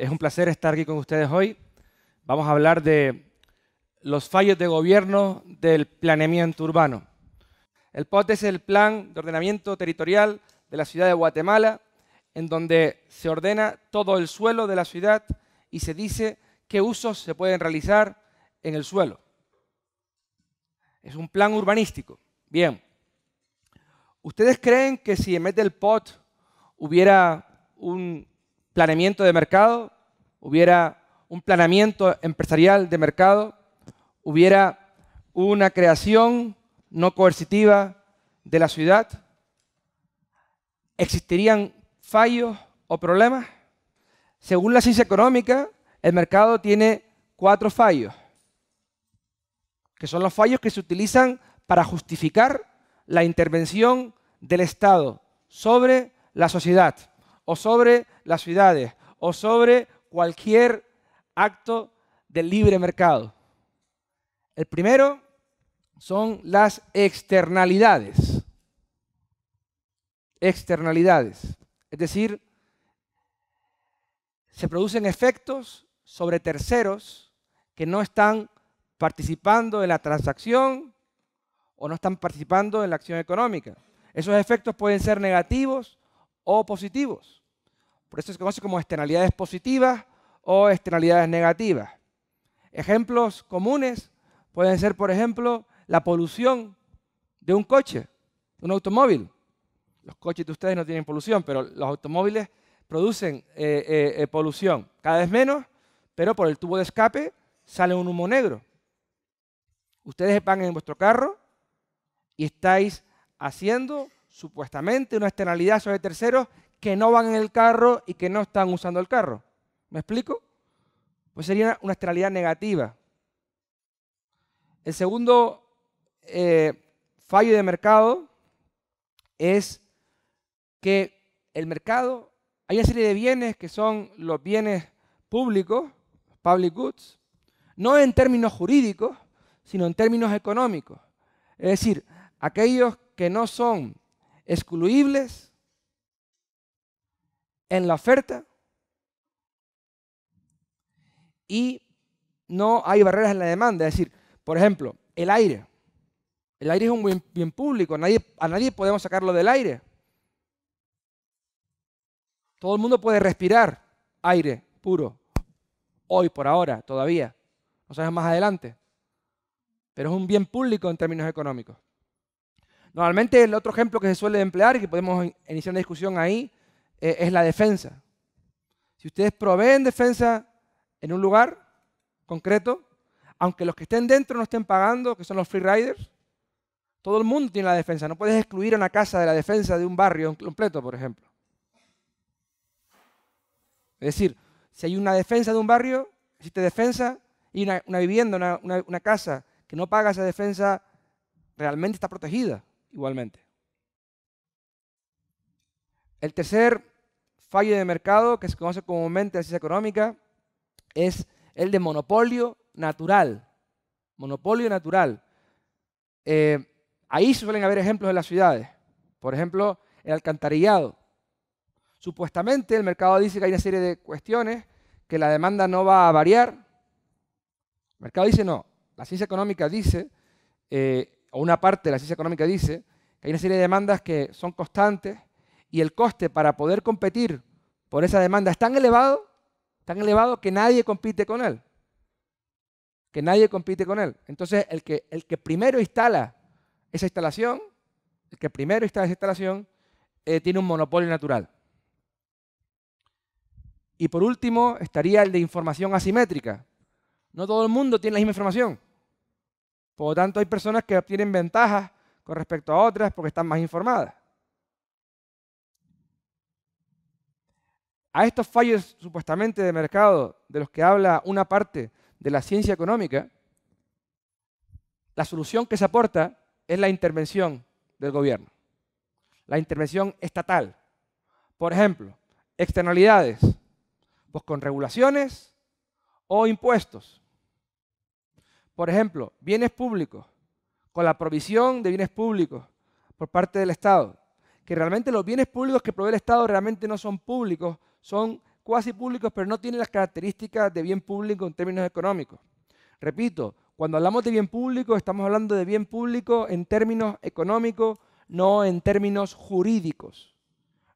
es un placer estar aquí con ustedes hoy. Vamos a hablar de los fallos de gobierno del planeamiento urbano. El POT es el Plan de Ordenamiento Territorial de la Ciudad de Guatemala, en donde se ordena todo el suelo de la ciudad y se dice qué usos se pueden realizar en el suelo. Es un plan urbanístico. Bien. ¿Ustedes creen que si en vez del POT hubiera un planeamiento de mercado, hubiera un planeamiento empresarial de mercado, hubiera una creación no coercitiva de la ciudad, existirían fallos o problemas. Según la ciencia económica, el mercado tiene cuatro fallos, que son los fallos que se utilizan para justificar la intervención del Estado sobre la sociedad, o sobre las ciudades, o sobre cualquier acto del libre mercado. El primero son las externalidades. Externalidades. Es decir, se producen efectos sobre terceros que no están participando en la transacción o no están participando en la acción económica. Esos efectos pueden ser negativos o positivos. Por eso se conoce como externalidades positivas o externalidades negativas. Ejemplos comunes pueden ser, por ejemplo, la polución de un coche, de un automóvil. Los coches de ustedes no tienen polución, pero los automóviles producen eh, eh, eh, polución. Cada vez menos, pero por el tubo de escape sale un humo negro. Ustedes van en vuestro carro y estáis haciendo supuestamente una externalidad sobre terceros que no van en el carro y que no están usando el carro. ¿Me explico? Pues sería una, externalidad negativa. El segundo eh, fallo de mercado es que el mercado, hay una serie de bienes que son los bienes públicos, public goods, no en términos jurídicos, sino en términos económicos. Es decir, aquellos que no son excluibles en la oferta y no hay barreras en la demanda. Es decir, por ejemplo, el aire. El aire es un bien público, nadie, a nadie podemos sacarlo del aire. Todo el mundo puede respirar aire puro, hoy por ahora, todavía, no sabemos más adelante, pero es un bien público en términos económicos. Normalmente el otro ejemplo que se suele emplear y que podemos iniciar una discusión ahí e, es la defensa. Si ustedes proveen defensa en un lugar concreto, aunque los que estén dentro no estén pagando, que son los free riders, todo el mundo tiene la defensa. No puedes excluir a una casa de la defensa de un barrio completo, por ejemplo. Es decir, si hay una defensa de un barrio, existe defensa y una, vivienda, una casa que no paga esa defensa, realmente está protegida igualmente. El tercer fallo de mercado, que se conoce comúnmente en ciencia económica, es el de monopolio natural. Monopolio natural. Eh, ahí suelen haber ejemplos en las ciudades. Por ejemplo, el alcantarillado. Supuestamente el mercado dice que hay una serie de cuestiones que la demanda no va a variar. El mercado dice no. La ciencia económica dice, eh, o una parte de la ciencia económica dice, que hay una serie de demandas que son constantes y el coste para poder competir por esa demanda es tan elevado, tan elevado que nadie compite con él. Que nadie compite con él. Entonces, el que, el que primero instala esa instalación, el que primero instala esa instalación, eh, tiene un monopolio natural. Y por último, estaría el de información asimétrica. No todo el mundo tiene la misma información. Por lo tanto, hay personas que obtienen ventajas con respecto a otras porque están más informadas. a estos fallos supuestamente de mercado de los que habla una parte de la ciencia económica, la solución que se aporta es la intervención del gobierno, la intervención estatal. Por ejemplo, externalidades, pues con regulaciones o impuestos. Por ejemplo, bienes públicos, con la provisión de bienes públicos por parte del Estado, que realmente los bienes públicos que provee el Estado realmente no son públicos, son cuasi públicos, pero no tienen las características de bien público en términos económicos. Repito, cuando hablamos de bien público, estamos hablando de bien público en términos económicos, no en términos jurídicos.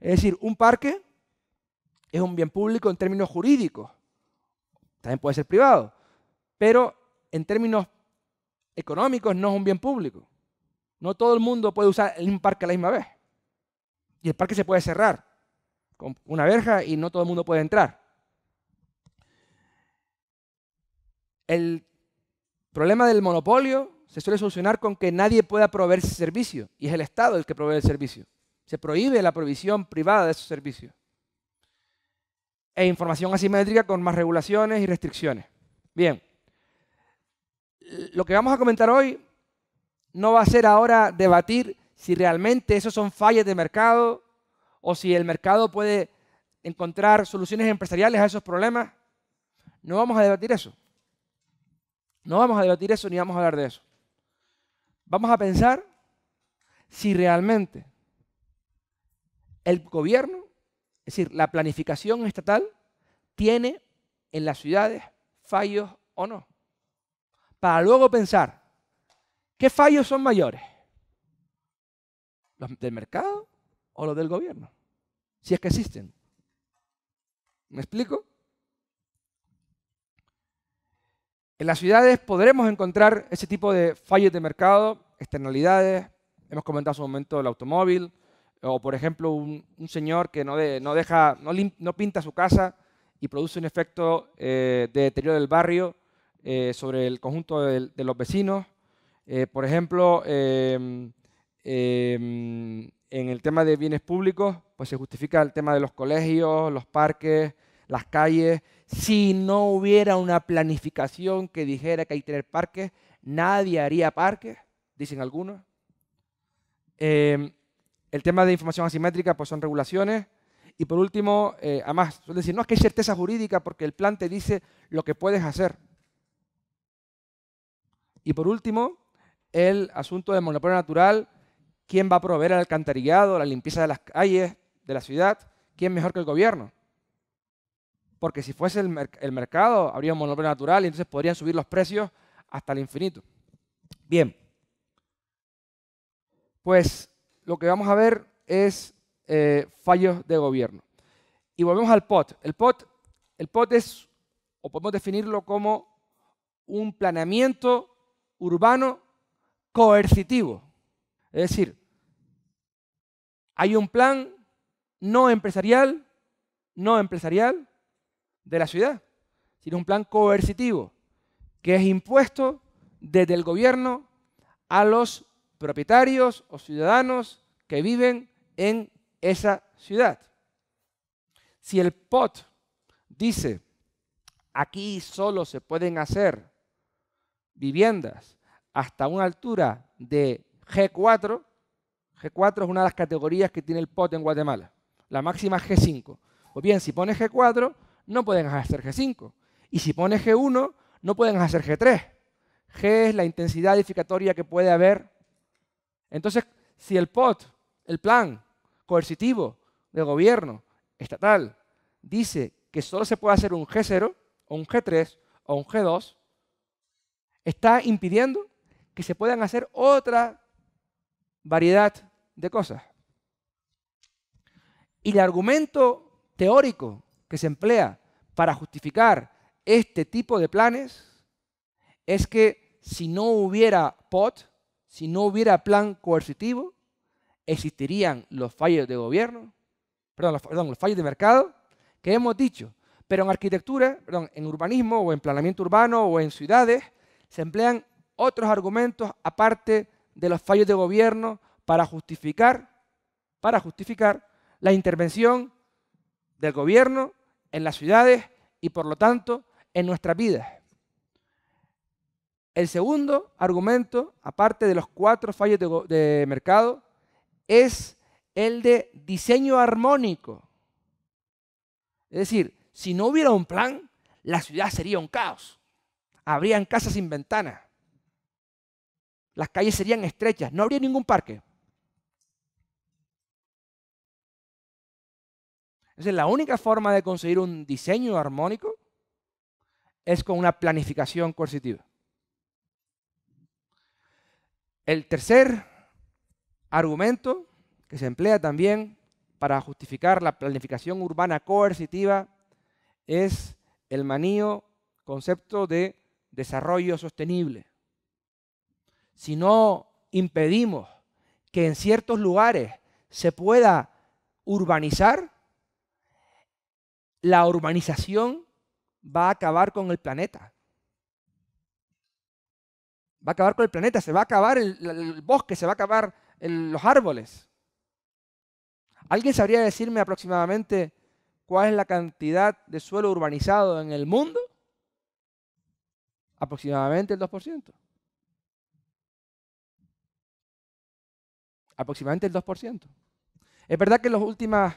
Es decir, un parque es un bien público en términos jurídicos. También puede ser privado, pero en términos económicos no es un bien público. No todo el mundo puede usar un parque a la misma vez. Y el parque se puede cerrar una verja y no todo el mundo puede entrar. El problema del monopolio se suele solucionar con que nadie pueda proveer ese servicio y es el Estado el que provee el servicio. Se prohíbe la provisión privada de esos servicios. E información asimétrica con más regulaciones y restricciones. Bien, lo que vamos a comentar hoy no va a ser ahora debatir si realmente esos son fallas de mercado o si el mercado puede encontrar soluciones empresariales a esos problemas. No vamos a debatir eso. No vamos a debatir eso ni vamos a hablar de eso. Vamos a pensar si realmente el gobierno, es decir, la planificación estatal, tiene en las ciudades fallos o no. Para luego pensar, ¿qué fallos son mayores? ¿Los del mercado o los del gobierno? si es que existen. ¿Me explico? En las ciudades podremos encontrar ese tipo de fallos de mercado, externalidades, hemos comentado hace un momento el automóvil, o por ejemplo un, señor que no, deja, no, pinta su casa y produce un efecto eh, de deterioro del barrio eh, sobre el conjunto de, los vecinos. Eh, por ejemplo, em, em, en el tema de bienes públicos, pues se justifica el tema de los colegios, los parques, las calles. Si no hubiera una planificación que dijera que hay que tener parques, nadie haría parques, dicen algunos. Em, el tema de información asimétrica, pues son regulaciones. Y por último, eh, además, suelen decir, no es que hay certeza jurídica porque el plan te dice lo que puedes hacer. Y por último, el asunto del monopolio natural, ¿Quién va a proveer el alcantarillado, la limpieza de las calles, de la ciudad? ¿Quién mejor que el gobierno? Porque si fuese el, mercado, habría un monopolio natural y entonces podrían subir los precios hasta el infinito. Bien, pues lo que vamos a ver es eh, fallos de gobierno. Y volvemos al POT, el POT es, o podemos definirlo como un planeamiento urbano coercitivo. Es decir, hay un plan no empresarial, no empresarial de la ciudad, sino un plan coercitivo que es impuesto desde el gobierno a los propietarios o ciudadanos que viven en esa ciudad. Si el POT dice, aquí solo se pueden hacer viviendas hasta una altura de G4, G4 es una de las categorías que tiene el POT en Guatemala. La máxima es G5. O bien, si pones G4, no pueden hacer G5. Y si pones G1, no pueden hacer G3. G es la intensidad edificatoria que puede haber. Entonces, si el POT, el plan coercitivo de gobierno estatal, dice que solo se puede hacer un G0, o un G3, o un G2, está impidiendo que se puedan hacer otra variedad de cosas. Y el argumento teórico que se emplea para justificar este tipo de planes es que si no hubiera POT, si no hubiera plan coercitivo, existirían los fallos de gobierno, perdón, los, fallos de mercado que hemos dicho. Pero en arquitectura, perdón, en urbanismo o en planeamiento urbano o en ciudades, se emplean otros argumentos aparte de los fallos de gobierno para justificar, para justificar la intervención del gobierno en las ciudades y por lo tanto en nuestras vidas. El segundo argumento, aparte de los cuatro fallos de, de mercado, es el de diseño armónico. Es decir, si no hubiera un plan, la ciudad sería un caos. Habrían casas sin ventanas. Las calles serían estrechas, no habría ningún parque. Entonces, la única forma de conseguir un diseño armónico es con una planificación coercitiva. El tercer argumento que se emplea también para justificar la planificación urbana coercitiva es el manío concepto de desarrollo sostenible si no impedimos que en ciertos lugares se pueda urbanizar, la urbanización va a acabar con el planeta. Va a acabar con el planeta, se va a acabar el, bosque, se va a acabar los árboles. ¿Alguien sabría decirme aproximadamente cuál es la cantidad de suelo urbanizado en el mundo? Aproximadamente el 2%. aproximadamente el 2%. Es verdad que en las últimas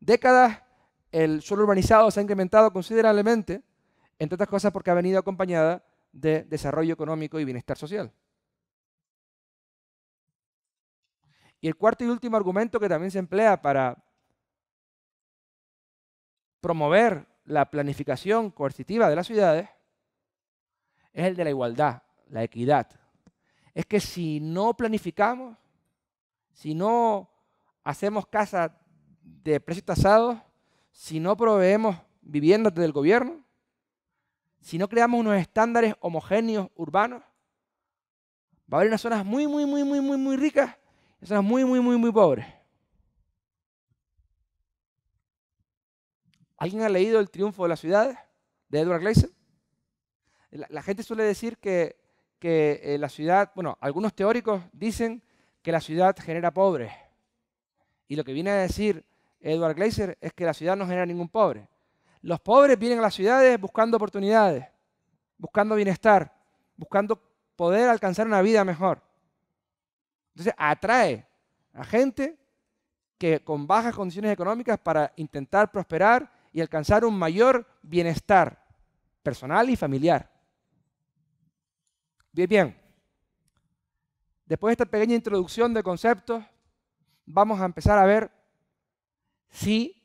décadas el suelo urbanizado se ha incrementado considerablemente, entre otras cosas porque ha venido acompañada de desarrollo económico y bienestar social. Y el cuarto y último argumento que también se emplea para promover la planificación coercitiva de las ciudades es el de la igualdad, la equidad. Es que si no planificamos, si no hacemos casas de precios tasados, si no proveemos viviendas del gobierno, si no creamos unos estándares homogéneos urbanos, va a haber unas zonas muy, muy, muy, muy, muy, muy ricas y zonas muy, muy, muy, muy pobres. ¿Alguien ha leído El triunfo de la ciudad de Edward Gleason? La, gente suele decir que, que eh, la ciudad, bueno, algunos teóricos dicen que la ciudad genera pobres. Y lo que viene a decir Edward Glaser es que la ciudad no genera ningún pobre. Los pobres vienen a las ciudades buscando oportunidades, buscando bienestar, buscando poder alcanzar una vida mejor. Entonces atrae a gente que con bajas condiciones económicas para intentar prosperar y alcanzar un mayor bienestar personal y familiar. Bien, bien. Después de esta pequeña introducción de conceptos, vamos a empezar a ver si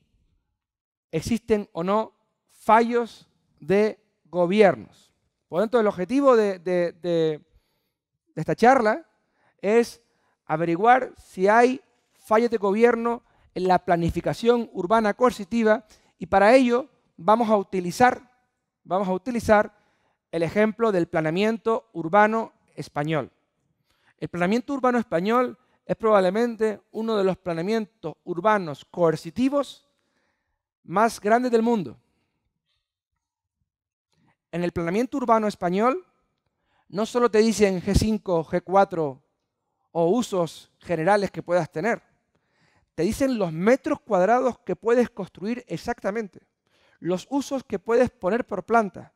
existen o no fallos de gobiernos. Por lo tanto, el objetivo de, esta charla es averiguar si hay fallos de gobierno en la planificación urbana coercitiva y para ello vamos a utilizar, vamos a utilizar el ejemplo del planeamiento urbano español. El planeamiento urbano español es probablemente uno de los planeamientos urbanos coercitivos más grandes del mundo. En el planeamiento urbano español no solo te dicen G5, G4 o usos generales que puedas tener, te dicen los metros cuadrados que puedes construir exactamente, los usos que puedes poner por planta,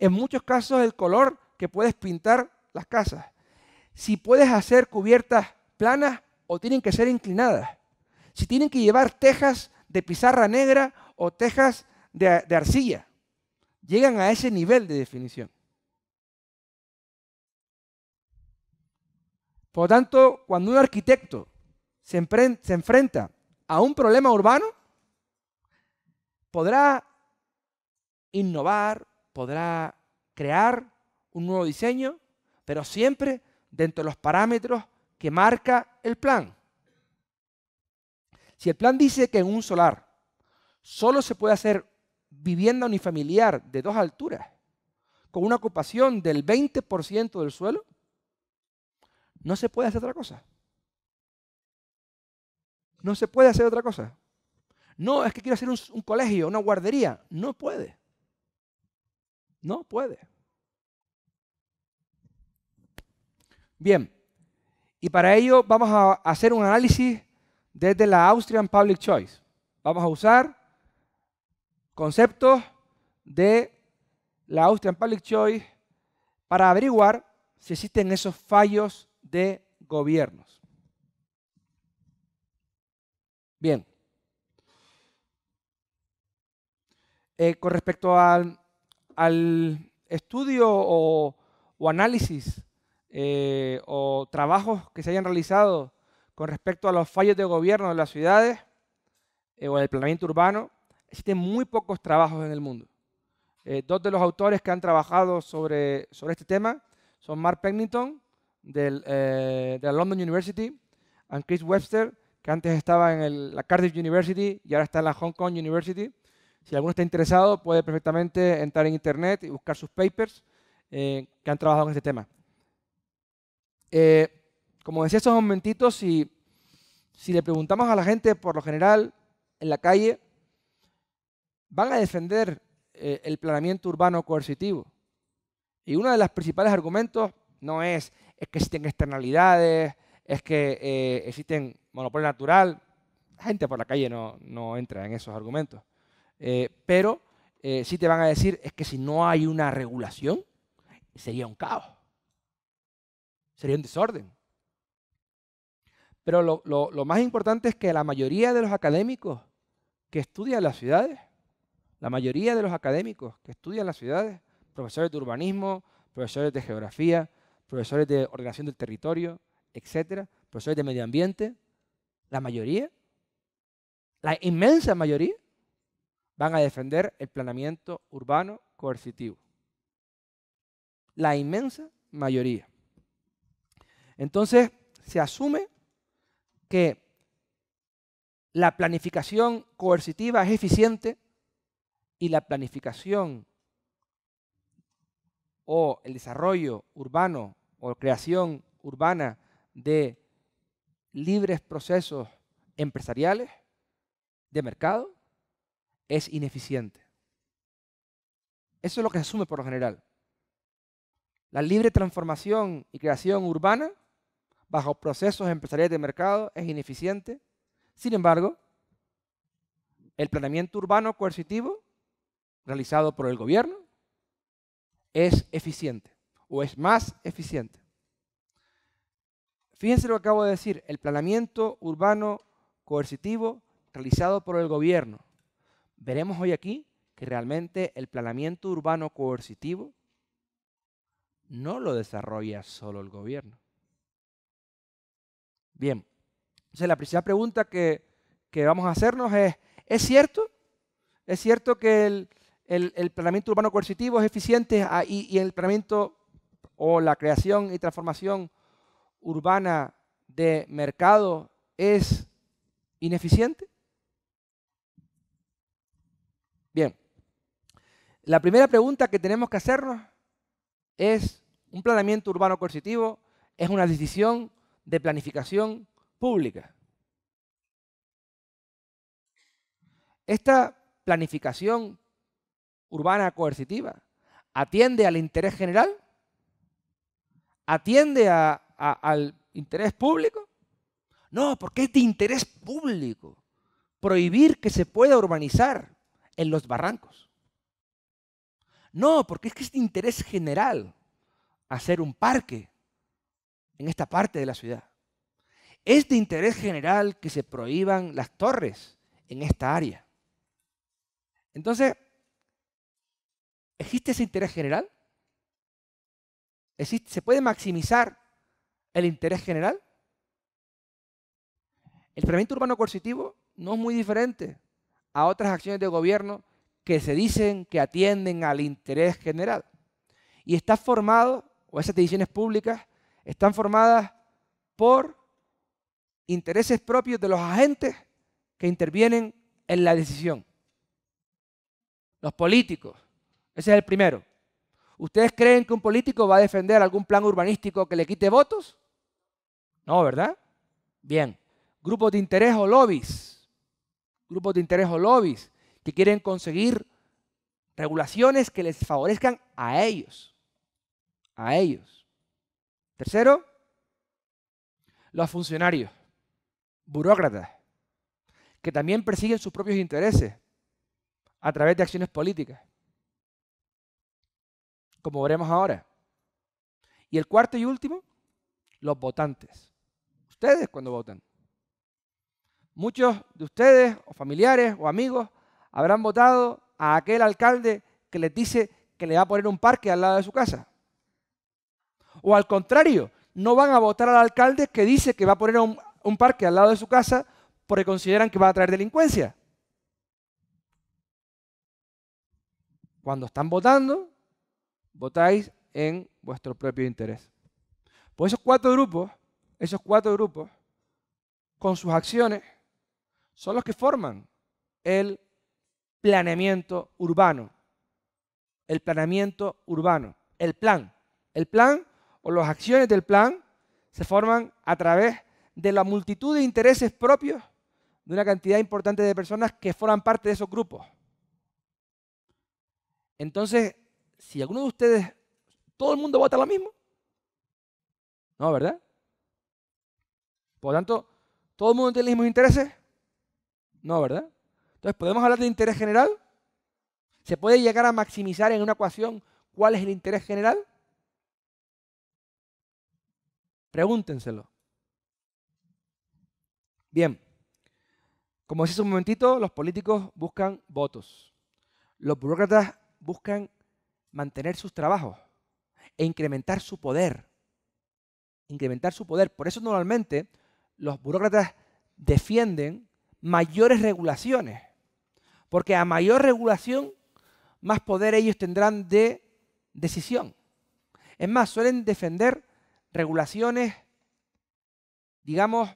en muchos casos el color que puedes pintar las casas, si puedes hacer cubiertas planas o tienen que ser inclinadas. Si tienen que llevar tejas de pizarra negra o tejas de, arcilla. Llegan a ese nivel de definición. Por lo tanto, cuando un arquitecto se, enfrenta a un problema urbano, podrá innovar, podrá crear un nuevo diseño, pero siempre dentro de los parámetros que marca el plan. Si el plan dice que en un solar solo se puede hacer vivienda unifamiliar de dos alturas, con una ocupación del 20% del suelo, no se puede hacer otra cosa. No se puede hacer otra cosa. No, es que quiero hacer un, colegio, una guardería. No puede. No puede. Bien, y para ello vamos a hacer un análisis desde la Austrian Public Choice. Vamos a usar conceptos de la Austrian Public Choice para averiguar si existen esos fallos de gobiernos. Bien. Eh, con respecto al, estudio o análisis eh, o trabajos que se hayan realizado con respecto a los fallos de gobierno de las ciudades eh, o del el planeamiento urbano, existen muy pocos trabajos en el mundo. Eh, dos de los autores que han trabajado sobre, sobre este tema son Mark Pennington de la London University y Chris Webster, que antes estaba en la Cardiff University y ahora está en la Hong Kong University. Si alguno está interesado, puede perfectamente entrar en Internet y buscar sus papers que han trabajado en este tema. Eh, como decía esos momentitos, si, le preguntamos a la gente, por lo general, en la calle, van a defender eh, el planeamiento urbano coercitivo. Y uno de los principales argumentos no es, es que existen externalidades, es que eh, existen monopolio natural. La gente por la calle no, entra en esos argumentos. pero sí te van a decir, es que si no hay una regulación, sería un caos sería un desorden. Pero lo, más importante es que la mayoría de los académicos que estudian las ciudades, la mayoría de los académicos que estudian las ciudades, profesores de urbanismo, profesores de geografía, profesores de ordenación del territorio, etcétera, profesores de medio ambiente, la mayoría, la inmensa mayoría, van a defender el planeamiento urbano coercitivo. La inmensa mayoría. Entonces, se asume que la planificación coercitiva es eficiente y la planificación o el desarrollo urbano o creación urbana de libres procesos empresariales de mercado es ineficiente. Eso es lo que se asume por lo general. La libre transformación y creación urbana bajo procesos empresariales de mercado es ineficiente. Sin embargo, el planeamiento urbano coercitivo realizado por el gobierno es eficiente o es más eficiente. Fíjense lo que acabo de decir, el planeamiento urbano coercitivo realizado por el gobierno. Veremos hoy aquí que realmente el planeamiento urbano coercitivo no lo desarrolla solo el gobierno. Bien, entonces la primera pregunta que, vamos a hacernos es, ¿es cierto? ¿Es cierto que el, el, planeamiento urbano coercitivo es eficiente y, el planeamiento o la creación y transformación urbana de mercado es ineficiente? Bien, la primera pregunta que tenemos que hacernos es, ¿un planeamiento urbano coercitivo es una decisión de planificación pública. Esta planificación urbana coercitiva atiende al interés general, atiende al interés público. No, porque es de interés público prohibir que se pueda urbanizar en los barrancos. No, porque es que es de interés general hacer un parque en esta parte de la ciudad. Es de interés general que se prohíban las torres en esta área. Entonces, ¿existe ese interés general? ¿Se puede maximizar el interés general? El planeamiento urbano coercitivo no es muy diferente a otras acciones de gobierno que se dicen que atienden al interés general. Y está formado, o esas decisiones públicas, están formadas por intereses propios de los agentes que intervienen en la decisión. Los políticos. Ese es el primero. ¿Ustedes creen que un político va a defender algún plan urbanístico que le quite votos? No, ¿verdad? Bien. Grupos de interés o lobbies. Grupos de interés o lobbies que quieren conseguir regulaciones que les favorezcan a ellos. A ellos. Tercero, los funcionarios, burócratas, que también persiguen sus propios intereses a través de acciones políticas, como veremos ahora. Y el cuarto y último, los votantes. Ustedes cuando votan. Muchos de ustedes, o familiares, o amigos, habrán votado a aquel alcalde que les dice que le va a poner un parque al lado de su casa. O al contrario, no van a votar al alcalde que dice que va a poner un, parque al lado de su casa porque consideran que va a traer delincuencia. Cuando están votando, votáis en vuestro propio interés. pues esos cuatro grupos, esos cuatro grupos, con sus acciones, son los que forman el planeamiento urbano. El planeamiento urbano. El plan. El plan o las acciones del plan se forman a través de la multitud de intereses propios de una cantidad importante de personas que forman parte de esos grupos. Entonces, si alguno de ustedes, todo el mundo vota lo mismo. No, ¿verdad? Por lo tanto, ¿todo el mundo tiene los mismos intereses? No, ¿verdad? Entonces, ¿podemos hablar de interés general? ¿Se puede llegar a maximizar en una ecuación cuál es el interés general? Pregúntenselo. Bien, como decía hace un momentito, los políticos buscan votos. Los burócratas buscan mantener sus trabajos e incrementar su poder. Incrementar su poder. Por eso normalmente los burócratas defienden mayores regulaciones. Porque a mayor regulación, más poder ellos tendrán de decisión. Es más, suelen defender regulaciones, digamos,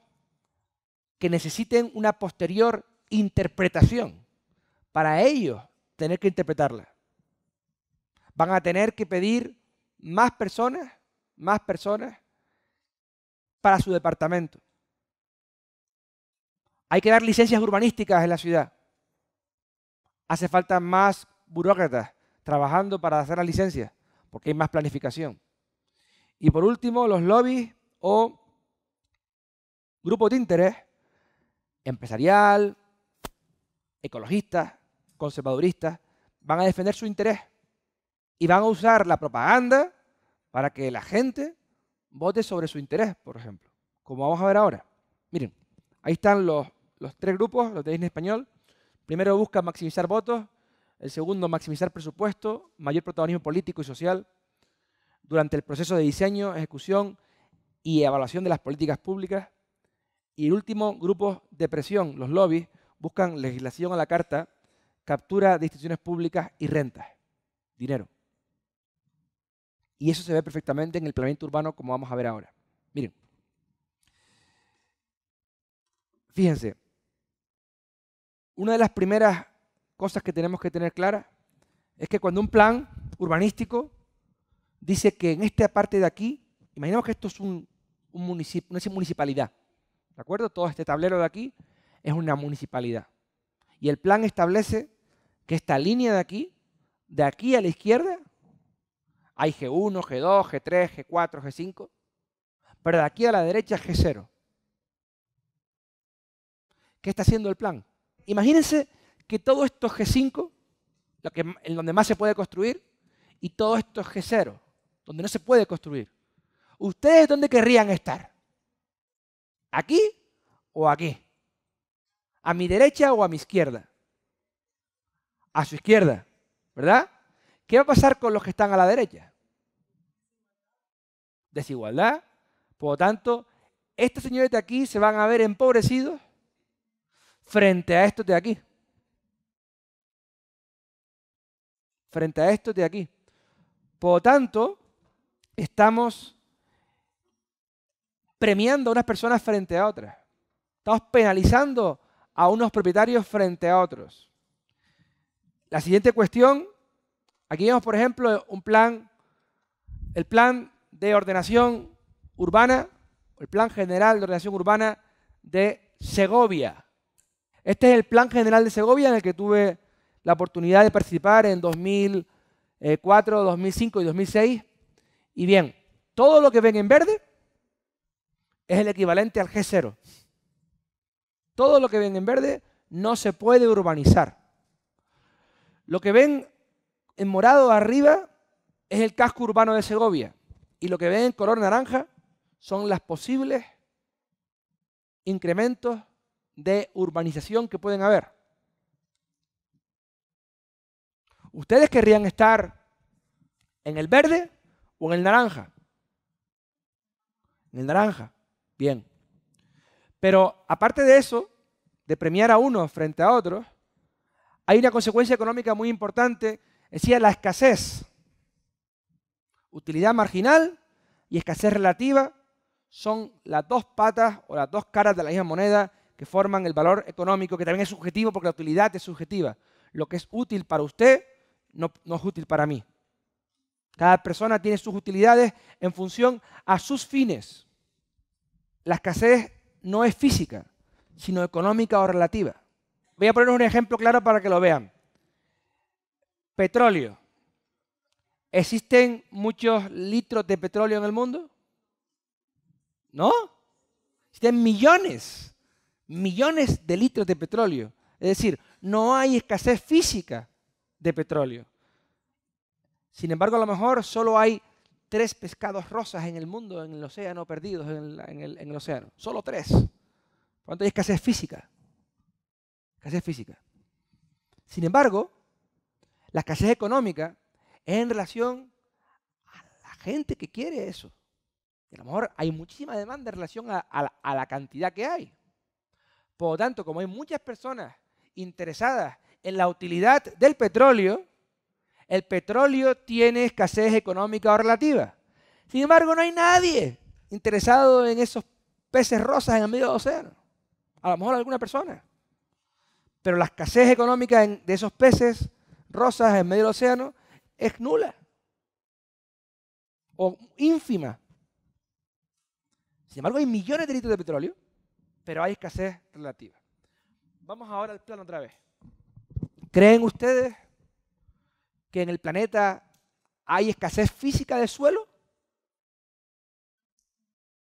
que necesiten una posterior interpretación. Para ellos, tener que interpretarla. Van a tener que pedir más personas, más personas para su departamento. Hay que dar licencias urbanísticas en la ciudad. Hace falta más burócratas trabajando para hacer las licencias, porque hay más planificación. Y por último, los lobbies o grupos de interés empresarial, ecologistas, conservaduristas, van a defender su interés y van a usar la propaganda para que la gente vote sobre su interés, por ejemplo, como vamos a ver ahora. Miren, ahí están los, los tres grupos, los tenéis en español. Primero busca maximizar votos, el segundo maximizar presupuesto, mayor protagonismo político y social, durante el proceso de diseño, ejecución y evaluación de las políticas públicas. Y el último, grupos de presión, los lobbies, buscan legislación a la carta, captura de instituciones públicas y rentas, dinero. Y eso se ve perfectamente en el planeamiento urbano como vamos a ver ahora. Miren, fíjense, una de las primeras cosas que tenemos que tener clara es que cuando un plan urbanístico dice que en esta parte de aquí, imaginemos que esto es un, una municipalidad, ¿de acuerdo? Todo este tablero de aquí es una municipalidad. Y el plan establece que esta línea de aquí, de aquí a la izquierda, hay G1, G2, G3, G4, G5, pero de aquí a la derecha G0. ¿Qué está haciendo el plan? Imagínense que esto es G5, lo que, en donde más se puede construir, y esto es G0, donde no se puede construir. ¿Ustedes dónde querrían estar? ¿Aquí o aquí? ¿A mi derecha o a mi izquierda? A su izquierda, ¿verdad? ¿Qué va a pasar con los que están a la derecha? Desigualdad. Por lo tanto, estos señores de aquí se van a ver empobrecidos frente a estos de aquí. Frente a estos de aquí. Por lo tanto, Estamos premiando a unas personas frente a otras. Estamos penalizando a unos propietarios frente a otros. La siguiente cuestión, aquí vemos, por ejemplo, un plan, el plan de ordenación urbana, el plan general de ordenación urbana de Segovia. Este es el plan general de Segovia en el que tuve la oportunidad de participar en 2004, 2005 y 2006. Y bien, todo lo que ven en verde es el equivalente al G0. Todo lo que ven en verde no se puede urbanizar. Lo que ven en morado arriba es el casco urbano de Segovia. Y lo que ven en color naranja son las posibles incrementos de urbanización que pueden haber. ¿Ustedes querrían estar en el verde o en el naranja? En el naranja. Bien. Pero aparte de eso, de premiar a unos frente a otros, hay una consecuencia económica muy importante, decir, la escasez. Utilidad marginal y escasez relativa son las dos patas o las dos caras de la misma moneda que forman el valor económico, que también es subjetivo porque la utilidad es subjetiva. Lo que es útil para usted no, no es útil para mí. Cada persona tiene sus utilidades en función a sus fines. La escasez no es física, sino económica o relativa. Voy a poner un ejemplo claro para que lo vean. Petróleo. ¿Existen muchos litros de petróleo en el mundo? ¿No? Existen millones, millones de litros de petróleo. Es decir, no hay escasez física de petróleo. Sin embargo, a lo mejor solo hay tres pescados rosas en el mundo, en el océano, perdidos en el, océano. Solo tres. Por tanto, hay escasez física. Escasez física. Sin embargo, la escasez económica es en relación a la gente que quiere eso. a lo mejor hay muchísima demanda en relación a, a la cantidad que hay. Por lo tanto, como hay muchas personas interesadas en la utilidad del petróleo, el petróleo tiene escasez económica o relativa. Sin embargo, no hay nadie interesado en esos peces rosas en el medio del océano. A lo mejor alguna persona. Pero la escasez económica de esos peces rosas en medio del océano es nula o ínfima. Sin embargo, hay millones de litros de petróleo, pero hay escasez relativa. Vamos ahora al plano otra vez. ¿Creen ustedes que en el planeta hay escasez física de suelo?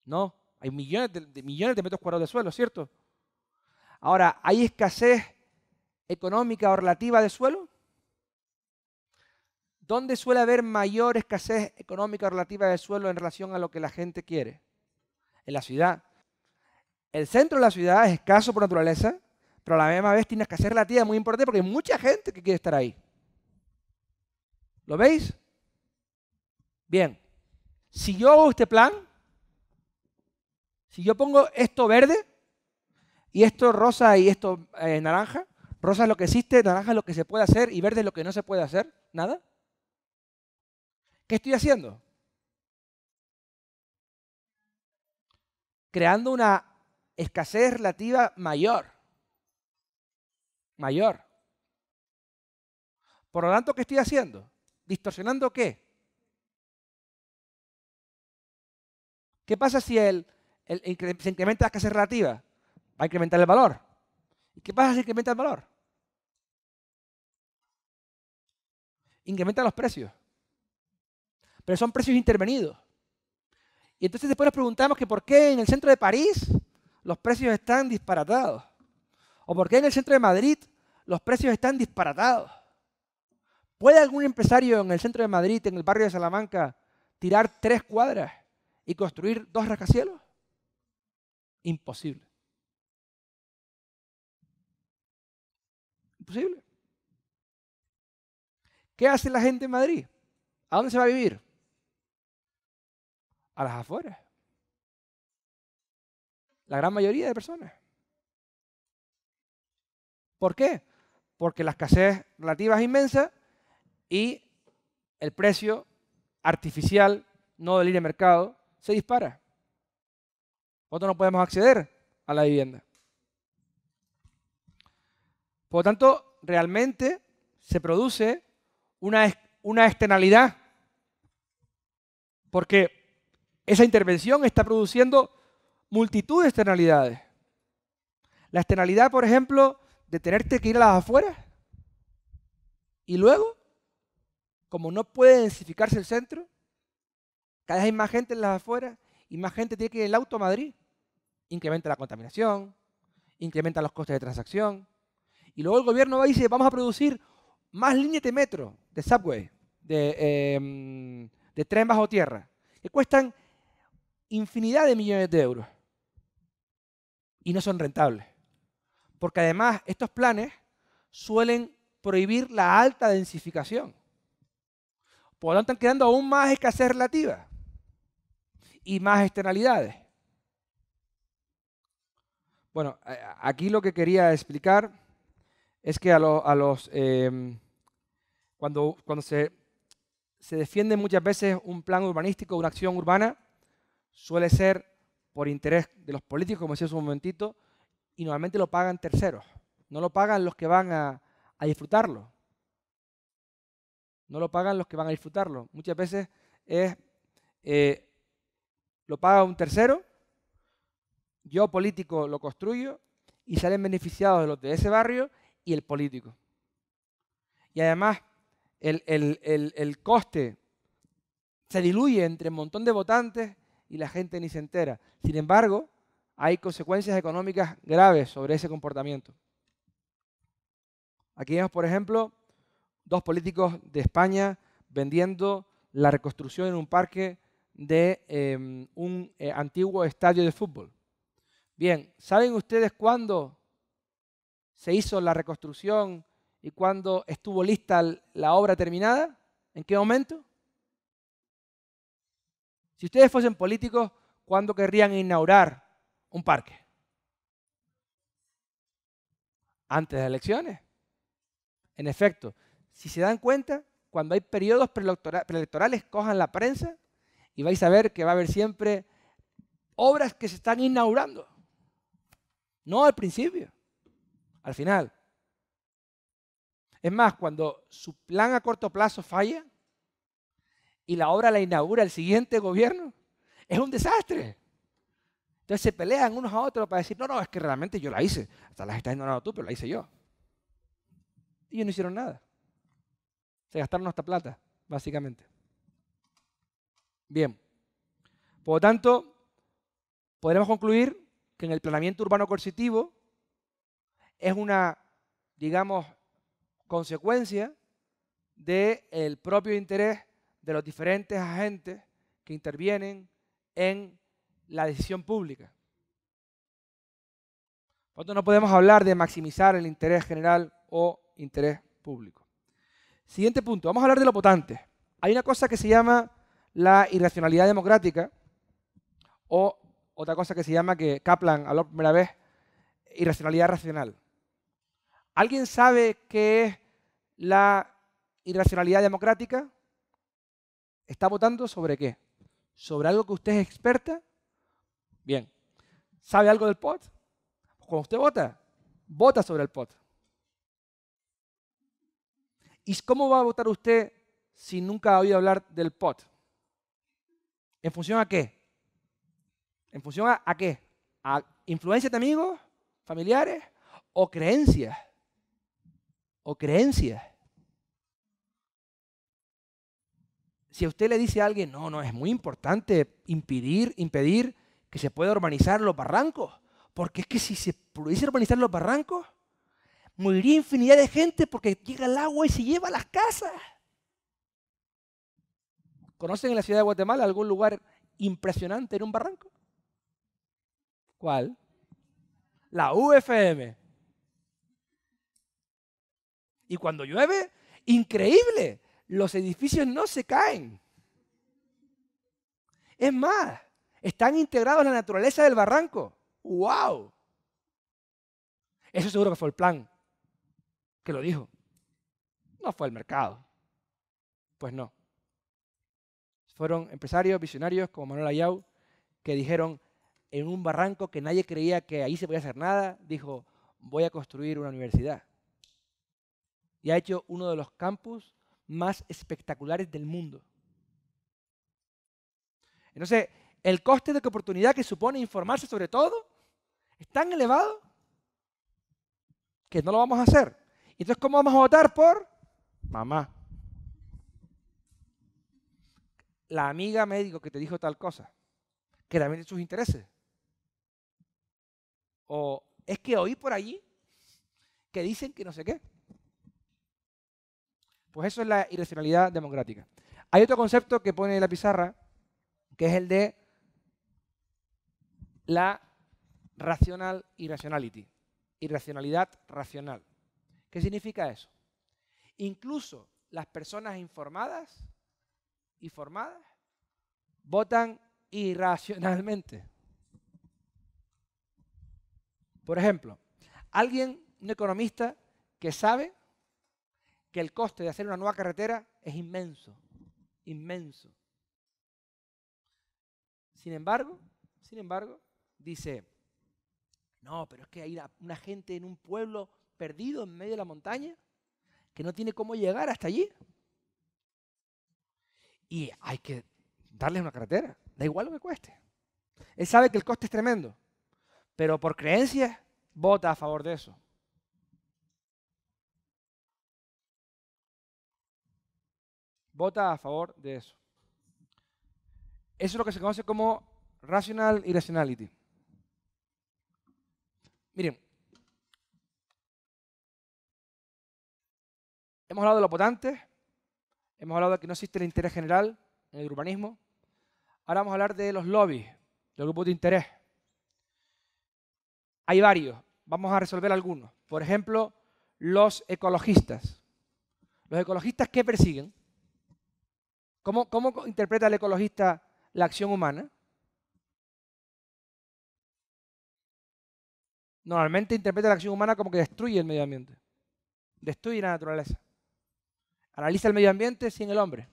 No, hay millones de, millones de metros cuadrados de suelo, ¿cierto? Ahora, ¿hay escasez económica o relativa de suelo? ¿Dónde suele haber mayor escasez económica o relativa de suelo en relación a lo que la gente quiere? En la ciudad. El centro de la ciudad es escaso por naturaleza, pero a la misma vez tiene escasez relativa muy importante porque hay mucha gente que quiere estar ahí. ¿Lo veis? Bien. Si yo hago este plan, si yo pongo esto verde, y esto rosa y esto eh, naranja, rosa es lo que existe, naranja es lo que se puede hacer y verde es lo que no se puede hacer, nada. ¿Qué estoy haciendo? Creando una escasez relativa mayor. Mayor. Por lo tanto, ¿qué estoy haciendo? ¿Distorsionando qué? ¿Qué pasa si se incrementa la escasez relativa? Va a incrementar el valor. ¿Y qué pasa si incrementa el valor? Incrementa los precios. Pero son precios intervenidos. Y entonces después nos preguntamos que por qué en el centro de París los precios están disparatados. O por qué en el centro de Madrid los precios están disparatados. ¿Puede algún empresario en el centro de Madrid, en el barrio de Salamanca, tirar tres cuadras y construir dos rascacielos? Imposible. Imposible. ¿Qué hace la gente en Madrid? ¿A dónde se va a vivir? A las afueras. La gran mayoría de personas. ¿Por qué? Porque la escasez relativa es inmensa y el precio artificial, no del libre mercado, se dispara. Nosotros no podemos acceder a la vivienda. Por lo tanto, realmente se produce una, una externalidad, porque esa intervención está produciendo multitud de externalidades. La externalidad, por ejemplo, de tenerte que ir a las afueras y luego como no puede densificarse el centro, cada vez hay más gente en las afueras y más gente tiene que ir al auto a Madrid. Incrementa la contaminación, incrementa los costes de transacción. Y luego el gobierno va y dice, vamos a producir más líneas de metro, de subway, de, em, de tren bajo tierra, que cuestan infinidad de millones de euros. Y no son rentables. Porque además estos planes suelen prohibir la alta densificación. Por lo tanto, están quedando aún más escasez relativa y más externalidades. Bueno, aquí lo que quería explicar es que a, los... Em, cuando, cuando se, se defiende muchas veces un plan urbanístico, una acción urbana, suele ser por interés de los políticos, como decía hace un momentito, y normalmente lo pagan terceros. No lo pagan los que van a disfrutarlo. No lo pagan los que van a disfrutarlo. Muchas veces es, eh, lo paga un tercero, yo político lo construyo y salen beneficiados los de ese barrio y el político. Y además el, el coste se diluye entre un montón de votantes y la gente ni se entera. Sin embargo, hay consecuencias económicas graves sobre ese comportamiento. Aquí vemos, por ejemplo, dos políticos de España vendiendo la reconstrucción en un parque de em, un eh, antiguo estadio de fútbol. Bien, ¿saben ustedes cuándo se hizo la reconstrucción y cuándo estuvo lista la obra terminada? ¿En qué momento? Si ustedes fuesen políticos, ¿cuándo querrían inaugurar un parque? Antes de elecciones. En efecto, si se dan cuenta, cuando hay periodos preelectorales, cojan la prensa y vais a ver que va a haber siempre obras que se están inaugurando. No al principio, al final. Es más, cuando su plan a corto plazo falla y la obra la inaugura el siguiente gobierno, es un desastre. Entonces se pelean unos a otros para decir, no, no, es que realmente yo la hice. Hasta las estás ignorando tú, pero la hice yo. Y ellos no hicieron nada. Se gastaron nuestra plata, básicamente. Bien. Por lo tanto, podremos concluir que en el planeamiento urbano coercitivo es una, digamos, consecuencia del propio interés de los diferentes agentes que intervienen en la decisión pública. Por lo tanto, no podemos hablar de maximizar el interés general o interés público. Siguiente punto, vamos a hablar de los votantes. Hay una cosa que se llama la irracionalidad democrática, o otra cosa que se llama, que Kaplan habló por primera vez, irracionalidad racional. ¿Alguien sabe qué es la irracionalidad democrática? ¿Está votando sobre qué? ¿Sobre algo que usted es experta? Bien. ¿Sabe algo del POT? Pues cuando usted vota, vota sobre el POT. ¿Y cómo va a votar usted si nunca ha oído hablar del POT? ¿En función a qué? ¿En función a, qué? ¿A influencia de amigos, familiares o creencias? ¿O creencias? Si a usted le dice a alguien, no, no, es muy importante impedir, impedir que se pueda urbanizar los barrancos, porque es que si se pudiese urbanizar los barrancos, moriría infinidad de gente porque llega el agua y se lleva a las casas. ¿Conocen en la ciudad de Guatemala algún lugar impresionante en un barranco? ¿Cuál? La UFM. Y cuando llueve, increíble, los edificios no se caen. Es más, están integrados en la naturaleza del barranco. ¡Wow! Eso seguro que fue el plan que lo dijo. No fue el mercado. Pues no. Fueron empresarios, visionarios como Manuel Ayau, que dijeron en un barranco que nadie creía que ahí se podía hacer nada, dijo, voy a construir una universidad. Y ha hecho uno de los campus más espectaculares del mundo. Entonces, el coste de oportunidad que supone informarse sobre todo es tan elevado que no lo vamos a hacer. Entonces, ¿cómo vamos a votar por mamá? La amiga médico que te dijo tal cosa, que también tiene sus intereses. O es que oí por allí que dicen que no sé qué. Pues eso es la irracionalidad democrática. Hay otro concepto que pone la pizarra, que es el de la racional irracionality. irracionalidad racional. ¿Qué significa eso? Incluso las personas informadas y formadas votan irracionalmente. Por ejemplo, alguien, un economista, que sabe que el coste de hacer una nueva carretera es inmenso, inmenso. Sin embargo, sin embargo, dice, no, pero es que hay una gente en un pueblo perdido en medio de la montaña, que no tiene cómo llegar hasta allí. Y hay que darle una carretera, da igual lo que cueste. Él sabe que el coste es tremendo, pero por creencias vota a favor de eso. Vota a favor de eso. Eso es lo que se conoce como rational irrationality. Miren, Hemos hablado de los votantes, hemos hablado de que no existe el interés general en el urbanismo. Ahora vamos a hablar de los lobbies, los grupos de interés. Hay varios, vamos a resolver algunos. Por ejemplo, los ecologistas. ¿Los ecologistas qué persiguen? ¿Cómo, cómo interpreta el ecologista la acción humana? Normalmente interpreta la acción humana como que destruye el medio ambiente, destruye la naturaleza. Analiza el medio ambiente sin el hombre.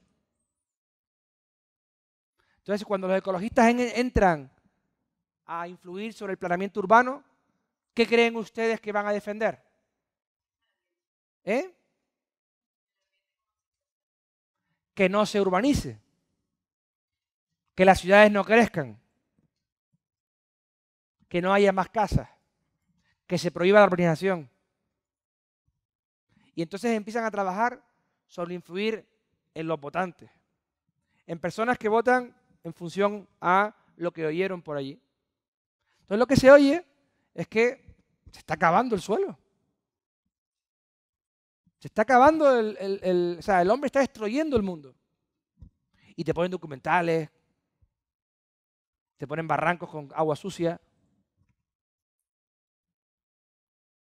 Entonces, cuando los ecologistas entran a influir sobre el planeamiento urbano, ¿qué creen ustedes que van a defender? ¿Eh? Que no se urbanice, que las ciudades no crezcan, que no haya más casas, que se prohíba la urbanización. Y entonces empiezan a trabajar sobre influir en los votantes, en personas que votan en función a lo que oyeron por allí. Entonces lo que se oye es que se está acabando el suelo. Se está acabando el, el, O sea, el hombre está destruyendo el mundo. Y te ponen documentales, te ponen barrancos con agua sucia,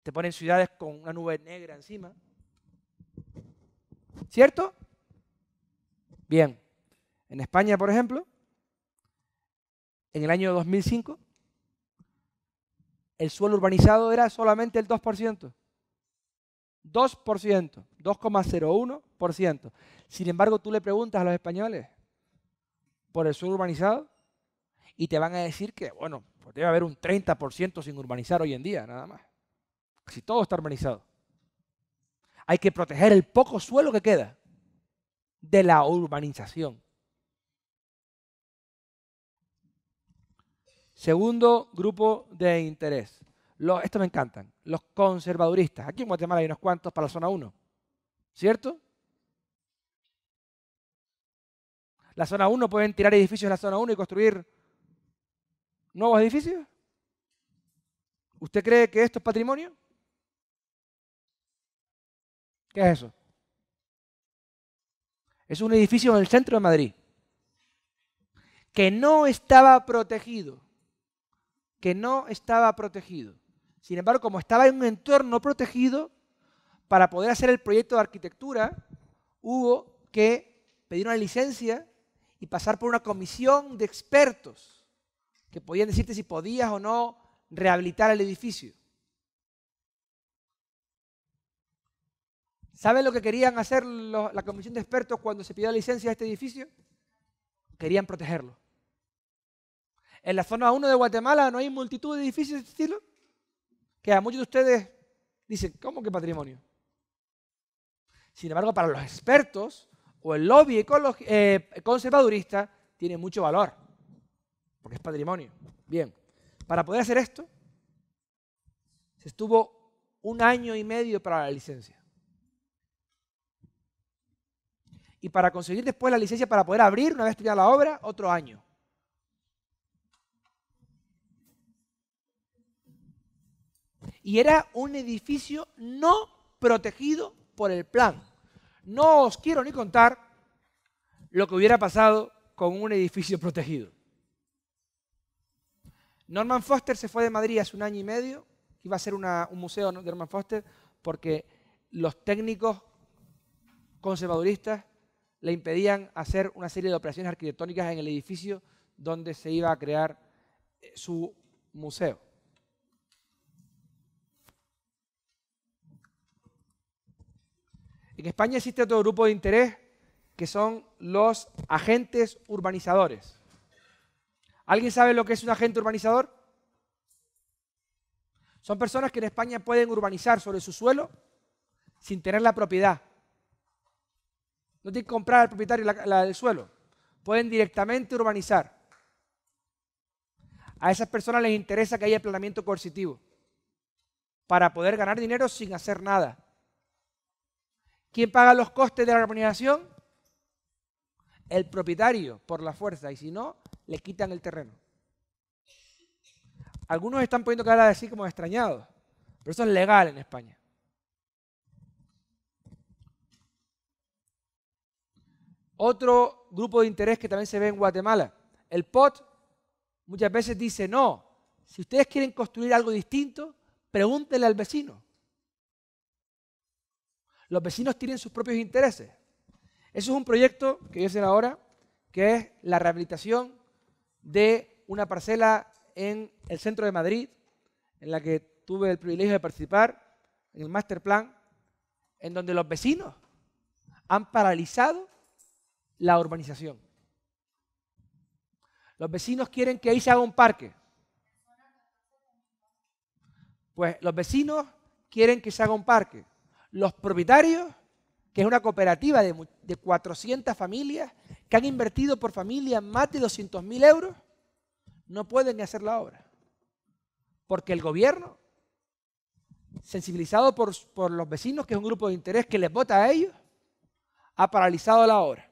te ponen ciudades con una nube negra encima. ¿Cierto? Bien. En España, por ejemplo, en el año 2005, el suelo urbanizado era solamente el 2%. 2%, 2,01%. Sin embargo, tú le preguntas a los españoles por el suelo urbanizado y te van a decir que, bueno, pues debe haber un 30% sin urbanizar hoy en día, nada más. Si todo está urbanizado. Hay que proteger el poco suelo que queda de la urbanización. Segundo grupo de interés. Los, estos me encantan. Los conservaduristas. Aquí en Guatemala hay unos cuantos para la zona 1. ¿Cierto? La zona 1 pueden tirar edificios de la zona 1 y construir nuevos edificios. ¿Usted cree que esto es patrimonio? ¿Qué es eso? Es un edificio en el centro de Madrid que no estaba protegido, que no estaba protegido. Sin embargo, como estaba en un entorno protegido, para poder hacer el proyecto de arquitectura, hubo que pedir una licencia y pasar por una comisión de expertos que podían decirte si podías o no rehabilitar el edificio. ¿Saben lo que querían hacer la comisión de expertos cuando se pidió la licencia a este edificio? Querían protegerlo. En la zona 1 de Guatemala no hay multitud de edificios de este estilo, que a muchos de ustedes dicen, ¿cómo que patrimonio? Sin embargo, para los expertos o el lobby eh, conservadurista tiene mucho valor, porque es patrimonio. Bien, para poder hacer esto, se estuvo un año y medio para la licencia. y para conseguir después la licencia para poder abrir, una vez terminada la obra, otro año. Y era un edificio no protegido por el plan. No os quiero ni contar lo que hubiera pasado con un edificio protegido. Norman Foster se fue de Madrid hace un año y medio, iba a ser un museo de Norman Foster, porque los técnicos conservaduristas le impedían hacer una serie de operaciones arquitectónicas en el edificio donde se iba a crear eh, su museo. En España existe otro grupo de interés que son los agentes urbanizadores. ¿Alguien sabe lo que es un agente urbanizador? Son personas que en España pueden urbanizar sobre su suelo sin tener la propiedad, no tienen que comprar al propietario la, del suelo. Pueden directamente urbanizar. A esas personas les interesa que haya planeamiento coercitivo para poder ganar dinero sin hacer nada. ¿Quién paga los costes de la urbanización? El propietario, por la fuerza, y si no, le quitan el terreno. Algunos están poniendo cara así como extrañados, pero eso es legal en España. Otro grupo de interés que también se ve en Guatemala, el POT, muchas veces dice, no, si ustedes quieren construir algo distinto, pregúntenle al vecino. Los vecinos tienen sus propios intereses. Eso es un proyecto que hacen ahora, que es la rehabilitación de una parcela en el centro de Madrid, en la que tuve el privilegio de participar, en el master plan, en donde los vecinos han paralizado la urbanización. Los vecinos quieren que ahí se haga un parque. Pues los vecinos quieren que se haga un parque. Los propietarios, que es una cooperativa de, 400 familias, que han invertido por familia más de 200 mil euros, no pueden hacer la obra. Porque el gobierno, sensibilizado por los vecinos, que es un grupo de interés que les vota a ellos, ha paralizado la obra.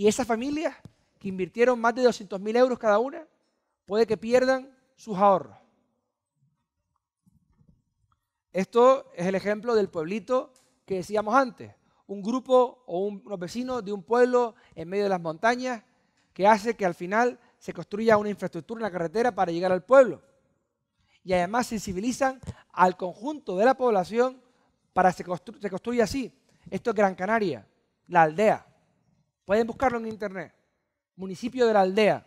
Y esas familias que invirtieron más de 200 mil euros cada una, puede que pierdan sus ahorros. Esto es el ejemplo del pueblito que decíamos antes, un grupo o unos vecinos de un pueblo en medio de las montañas que hace que al final se construya una infraestructura, una carretera para llegar al pueblo. Y además sensibilizan al conjunto de la población para que se construya así. Esto es Gran Canaria, la aldea. Pueden buscarlo en internet. Municipio de la aldea.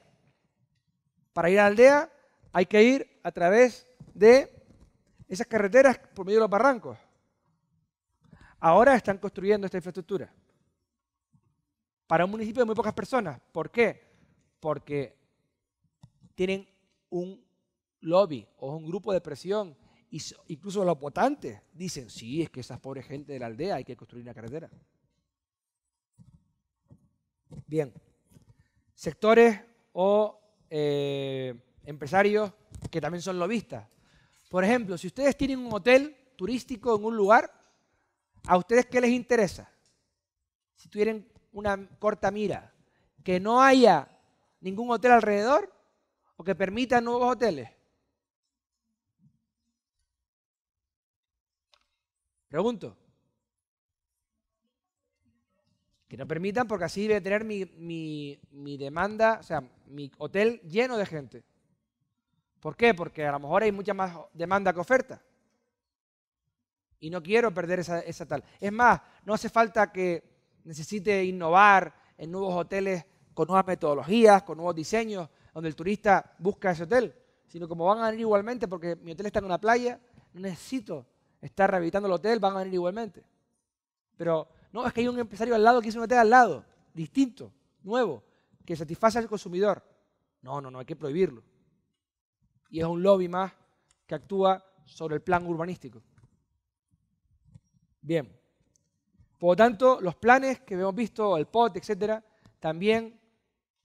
Para ir a la aldea hay que ir a través de esas carreteras por medio de los barrancos. Ahora están construyendo esta infraestructura. Para un municipio de muy pocas personas. ¿Por qué? Porque tienen un lobby o un grupo de presión. Incluso los votantes dicen, sí, es que esas pobres gente de la aldea hay que construir una carretera. Bien. Sectores o eh, empresarios que también son lobistas. Por ejemplo, si ustedes tienen un hotel turístico en un lugar, ¿a ustedes qué les interesa? Si tuvieran una corta mira, que no haya ningún hotel alrededor o que permita nuevos hoteles. Pregunto. que no permitan porque así a tener mi, demanda, o sea, mi hotel lleno de gente. ¿Por qué? Porque a lo mejor hay mucha más demanda que oferta. Y no quiero perder esa, esa tal. Es más, no hace falta que necesite innovar en nuevos hoteles con nuevas metodologías, con nuevos diseños, donde el turista busca ese hotel, sino como van a venir igualmente porque mi hotel está en una playa, no necesito estar rehabilitando el hotel, van a venir igualmente. Pero no, es que hay un empresario al lado que hizo una al lado, distinto, nuevo, que satisface al consumidor. No, no, no, hay que prohibirlo. Y es un lobby más que actúa sobre el plan urbanístico. Bien. Por lo tanto, los planes que hemos visto, el POT, etcétera, también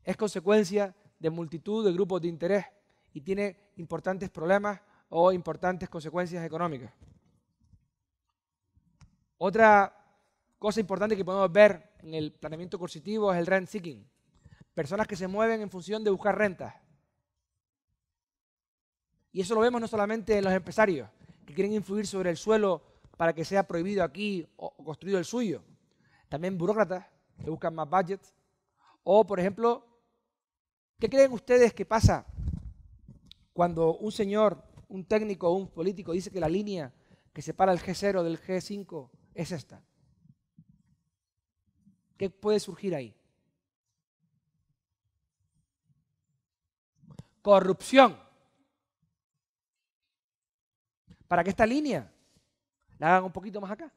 es consecuencia de multitud de grupos de interés y tiene importantes problemas o importantes consecuencias económicas. Otra cosa importante que podemos ver en el planeamiento coercitivo es el rent seeking. Personas que se mueven en función de buscar rentas. Y eso lo vemos no solamente en los empresarios, que quieren influir sobre el suelo para que sea prohibido aquí o construido el suyo. También burócratas que buscan más budget. O, por ejemplo, ¿qué creen ustedes que pasa cuando un señor, un técnico o un político dice que la línea que separa el G0 del G5 es esta? ¿Qué puede surgir ahí? Corrupción. Para que esta línea la hagan un poquito más acá.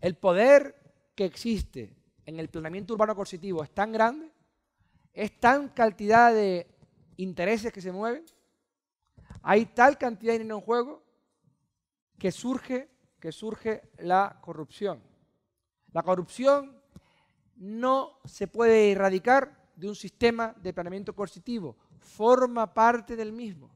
El poder que existe en el planeamiento urbano coercitivo es tan grande, es tan cantidad de intereses que se mueven, hay tal cantidad de dinero en juego que surge, que surge la corrupción. La corrupción no se puede erradicar de un sistema de planeamiento coercitivo, forma parte del mismo.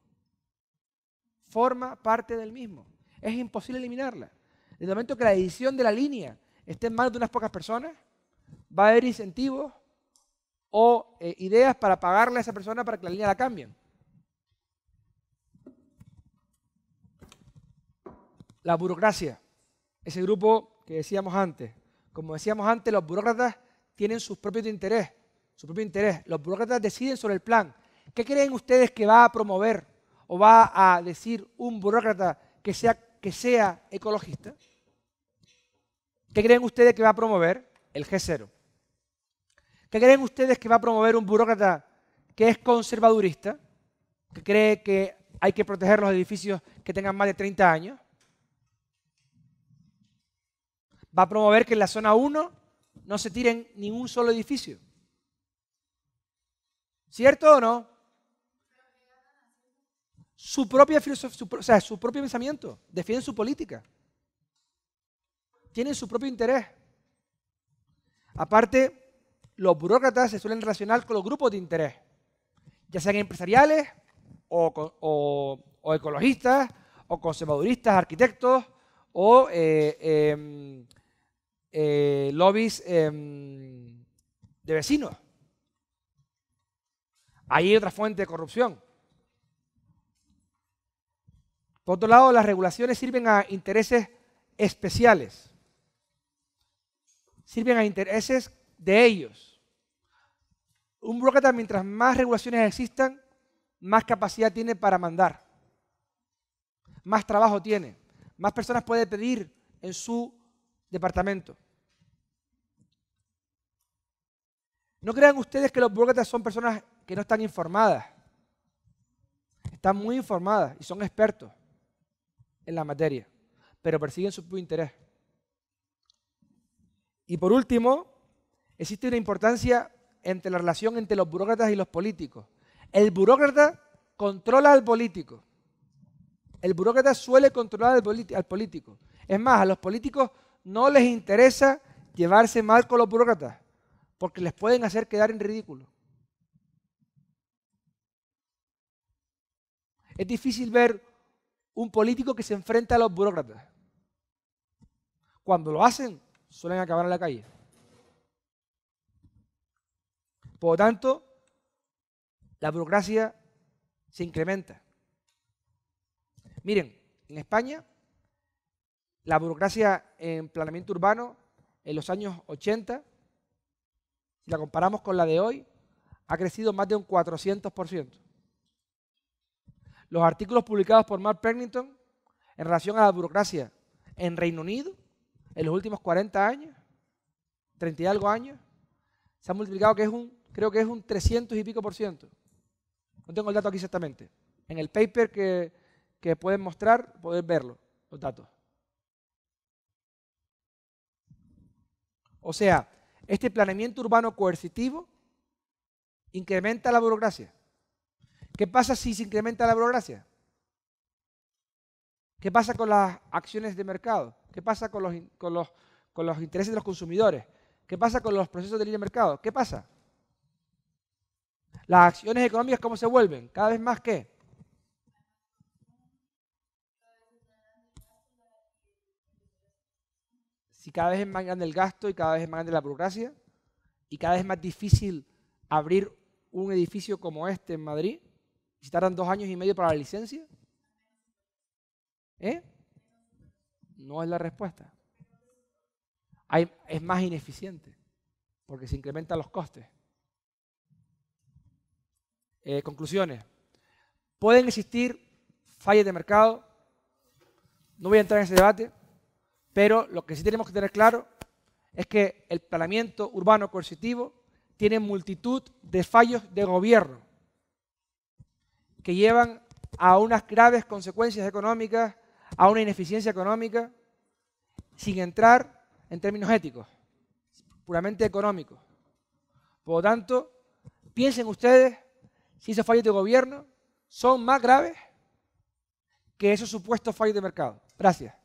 Forma parte del mismo. Es imposible eliminarla. Desde el momento que la edición de la línea esté en manos de unas pocas personas, va a haber incentivos o eh, ideas para pagarle a esa persona para que la línea la cambien. La burocracia, ese grupo que decíamos antes. Como decíamos antes, los burócratas tienen sus propios interés, su propio interés. Los burócratas deciden sobre el plan. ¿Qué creen ustedes que va a promover o va a decir un burócrata que sea, que sea ecologista? ¿Qué creen ustedes que va a promover? El G0. ¿Qué creen ustedes que va a promover un burócrata que es conservadurista, que cree que hay que proteger los edificios que tengan más de 30 años? va a promover que en la zona 1 no se tiren ningún solo edificio. ¿Cierto o no? Su propia filosofía, o sea, su propio pensamiento, defienden su política. Tienen su propio interés. Aparte, los burócratas se suelen relacionar con los grupos de interés, ya sean empresariales o, ecologistas o conservaduristas, arquitectos o eh, em, eh, lobbies em, de vecinos. Ahí hay otra fuente de corrupción. Por otro lado, las regulaciones sirven a intereses especiales. Sirven a intereses de ellos. Un broker mientras más regulaciones existan, más capacidad tiene para mandar. Más trabajo tiene. Más personas puede pedir en su departamento. No crean ustedes que los burócratas son personas que no están informadas. Están muy informadas y son expertos en la materia, pero persiguen su propio interés. Y por último, existe una importancia entre la relación entre los burócratas y los políticos. El burócrata controla al político. El burócrata suele controlar al, al político. Es más, a los políticos no les interesa llevarse mal con los burócratas porque les pueden hacer quedar en ridículo. Es difícil ver un político que se enfrenta a los burócratas. Cuando lo hacen, suelen acabar en la calle. Por lo tanto, la burocracia se incrementa. Miren, en España, la burocracia en planeamiento urbano en los años 80 si la comparamos con la de hoy, ha crecido más de un 400%. Los artículos publicados por Mark Pennington en relación a la burocracia en Reino Unido en los últimos 40 años, 30 y algo años, se han multiplicado que es un, creo que es un 300 y pico por ciento. No tengo el dato aquí exactamente. En el paper que, que pueden mostrar, pueden verlo, los datos. O sea, este planeamiento urbano coercitivo incrementa la burocracia. ¿Qué pasa si se incrementa la burocracia? ¿Qué pasa con las acciones de mercado? ¿Qué pasa con los, con los, intereses de los consumidores? ¿Qué pasa con los procesos de libre mercado? ¿Qué pasa? Las acciones económicas, ¿cómo se vuelven? Cada vez más qué? si cada vez es más grande el gasto y cada vez es más grande la burocracia y cada vez es más difícil abrir un edificio como este en Madrid, si tardan dos años y medio para la licencia, ¿eh? No es la respuesta. Hay, es más ineficiente porque se incrementan los costes. Eh, conclusiones. Pueden existir fallas de mercado. No voy a entrar en ese debate. Pero lo que sí tenemos que tener claro es que el planeamiento urbano coercitivo tiene multitud de fallos de gobierno que llevan a unas graves consecuencias económicas, a una ineficiencia económica, sin entrar en términos éticos, puramente económicos. Por lo tanto, piensen ustedes si esos fallos de gobierno son más graves que esos supuestos fallos de mercado. Gracias.